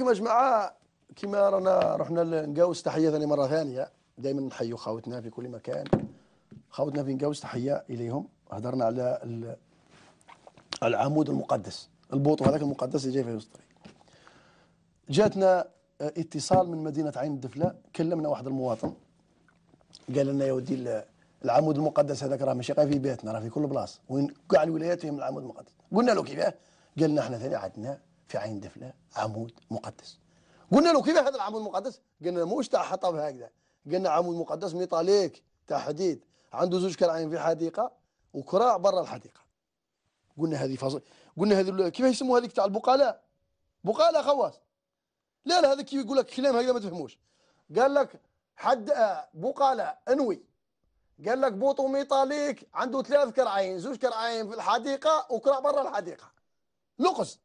يا جماعه كما رانا رحنا لنقاوس تحيه ثاني مره ثانيه دائما نحيوا خاوتنا في كل مكان خاوتنا في نقاوس تحيه اليهم هضرنا على العمود المقدس البوطو هذاك المقدس اللي جاي في الطريق جاتنا آه، اتصال من مدينه عين الدفله كلمنا واحد المواطن قال لنا يا ودي العمود المقدس هذاك راه ماشي غير في بيتنا راه في كل بلاصه وين كاع الولايات فيهم العمود المقدس قلنا له كيفاه قال لنا احنا ثاني عندنا في عين دفنة عمود مقدس قلنا له كيف هذا العمود المقدس قلنا مش تاع حطب هكذا قلنا عمود مقدس ميطاليك تاع حديد عنده زوج كرعين في حديقة وكراع برا الحديقة قلنا هذه فاصل قلنا هذه كيف يسموها هذيك تاع البقالة بقالة خواص لا لا هذا كي يقول لك كلام هكذا ما تفهموش قال لك حد بقالة انوي قال لك بوطو ميطاليك عنده ثلاث كرعين زوج كرعين في الحديقه وكرع برا الحديقه لقص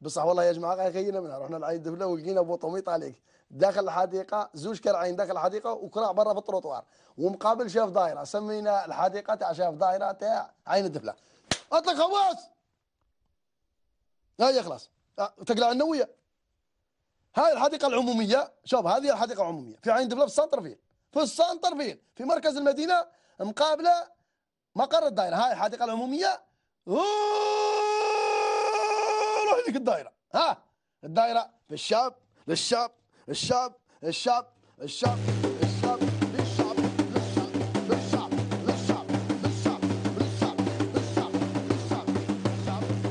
بصح والله يا جماعه غينا منها رحنا لعين دفله ولقينا طميط عليك داخل الحديقه زوج كرعين داخل الحديقه وكراع برا في الطروطوار ومقابل شاف دايره سمينا الحديقه تاع شاف دايره تاع عين الدفله اطلق خواص هاي خلاص آه، تقلع النويه هاي الحديقه العموميه شوف هذه الحديقه العموميه في عين دفله في السنترفيل في السنترفيل في مركز المدينه مقابله مقر الدائره هاي الحديقه العموميه أوه! يروح لك الدائره ها الدائره للشاب للشاب الشاب الشاب الشاب الشاب للشاب للشاب للشاب للشاب للشاب للشاب للشاب للشاب للشاب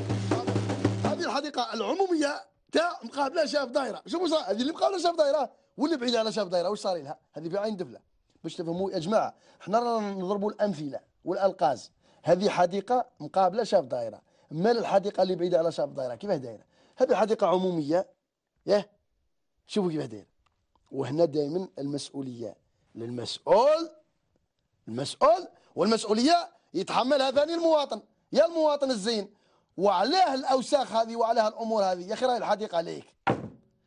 هذه الحديقه العموميه تاع مقابله شاف دائره شوفوا صار هذه اللي مقابله شاف دائره واللي بعيد على شاف دائره واش صار لها هذه بعين دفله باش تفهموا يا جماعه حنا رانا نضربوا الامثله والالقاز هذه حديقه مقابله شاف دائره مال الحديقه اللي بعيده على شعب الدائره كيفاه دايره هذه حديقه عموميه ياه شوفوا كيفاه دايره وهنا دائما المسؤوليه للمسؤول المسؤول والمسؤوليه يتحملها ثاني المواطن يا المواطن الزين وعلاه الاوساخ هذه وعلاه الامور هذه يا اخي راهي الحديقه عليك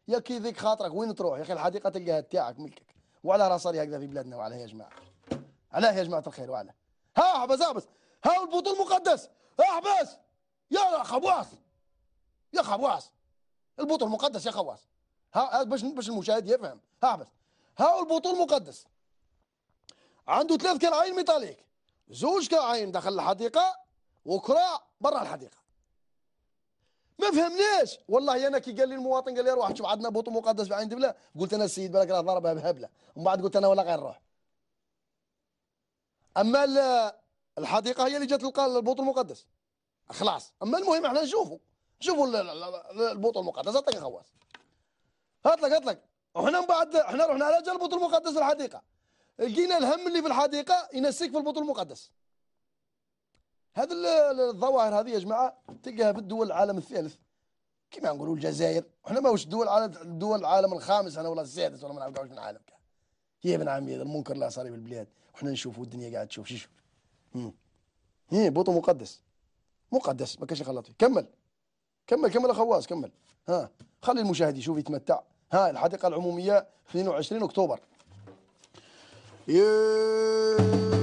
يا كي ذيك خاطرك وين تروح يا اخي الحديقه تلقاها تاعك ملكك وعلى راه هكذا في بلادنا وعلى يا جماعه علاه يا جماعه الخير وعلى ها احبس احبس ها البطول المقدس احبس يا خواص يا خواص البوط المقدس يا خواص ها باش باش المشاهد يفهم ها بس ها البوط المقدس عنده ثلاث كراعين ميتاليك زوج كراعين داخل الحديقه وكراع برا الحديقه ما فهمناش والله انا كي قال لي المواطن قال لي روح شوف عندنا بوط مقدس في عين دبله قلت انا السيد بالك راه ضربها بهبله ومن بعد قلت انا ولا غير نروح اما الحديقه هي اللي جات البوط المقدس خلاص اما المهم احنا نشوفوا شوفوا المقدس المقدسه عطيك خواص هات لك هات لك وحنا من بعد حنا رحنا على جال البوط المقدس الحديقه لقينا الهم اللي في الحديقه ينسيك في البوط المقدس هذه الظواهر هذه يا جماعه تلقاها في الدول العالم الثالث كما نقولوا الجزائر وحنا ماهوش دول العالم دول العالم الخامس انا ولا السادس ولا ما نعرف من العالم يا ابن عمي هذا المنكر لا صار في البلاد وحنا نشوفوا الدنيا قاعد تشوف شو شوف هي بوط مقدس مقدس ما كانش يخلط فيه كمل كمل كمل اخواس كمل ها خلي المشاهد يشوف يتمتع ها الحديقه العموميه 22 اكتوبر ياه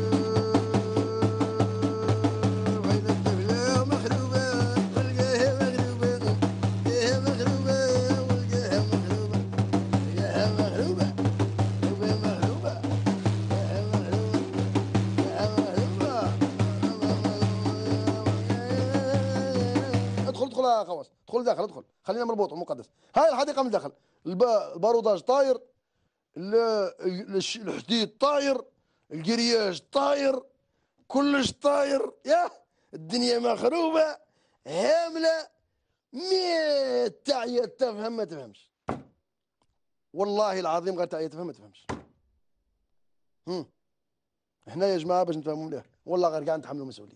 ادخل يا خواص ادخل داخل ادخل خلينا مربوط مقدس هاي الحديقه من داخل البارودج طاير الحديد طاير القرياج طاير كلش طاير يا الدنيا مخروبه هامله ميت تعية تفهم ما تفهمش والله العظيم غير تعية تفهم ما تفهمش هم. هنا يا جماعه باش نتفهموا مليح والله غير قاعد نتحملوا مسؤوليه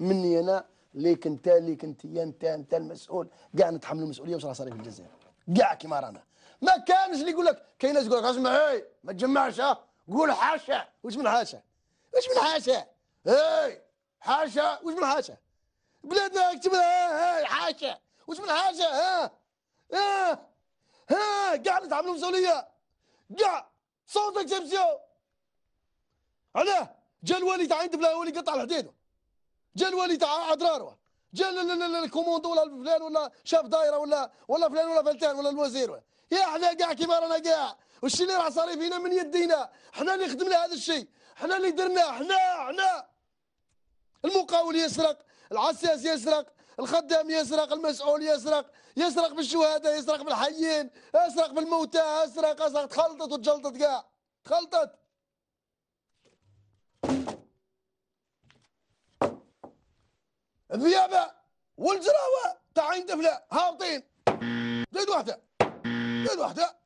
مني انا ليك انت ليك انت انت انت المسؤول كاع نتحملوا المسؤوليه واش راه صار في الجزائر كاع كيما رانا ما كانش اللي يقول لك كاين ناس يقول لك اسمعي ما تجمعش ها قول حاشا واش من حاشا واش من حاشا هاي حاشا واش من حاشا بلادنا اكتب هاي حاشا واش من حاشا ها ها ها كاع نتحملوا المسؤوليه كاع صوتك سمسيو علاه جا الوالي تاع عند بلا ولي قطع الحديده جا تاع عدرار جا الكوموندو ولا فلان ولا شاف دايره ولا ولا فلان ولا فلتان ولا الوزير يا حنا كاع كيما رانا كاع والشي اللي راه صاري فينا من يدينا حنا اللي خدمنا هذا الشيء حنا اللي درناه حنا حنا المقاول يسرق العساس يسرق الخدام يسرق المسؤول يسرق يسرق بالشهداء يسرق بالحيين يسرق بالموتى يسرق يسرق تخلطت وتجلطت كاع تخلطت الذيابه والجراوه تاع عين دفله هابطين زيد واحده زيد واحده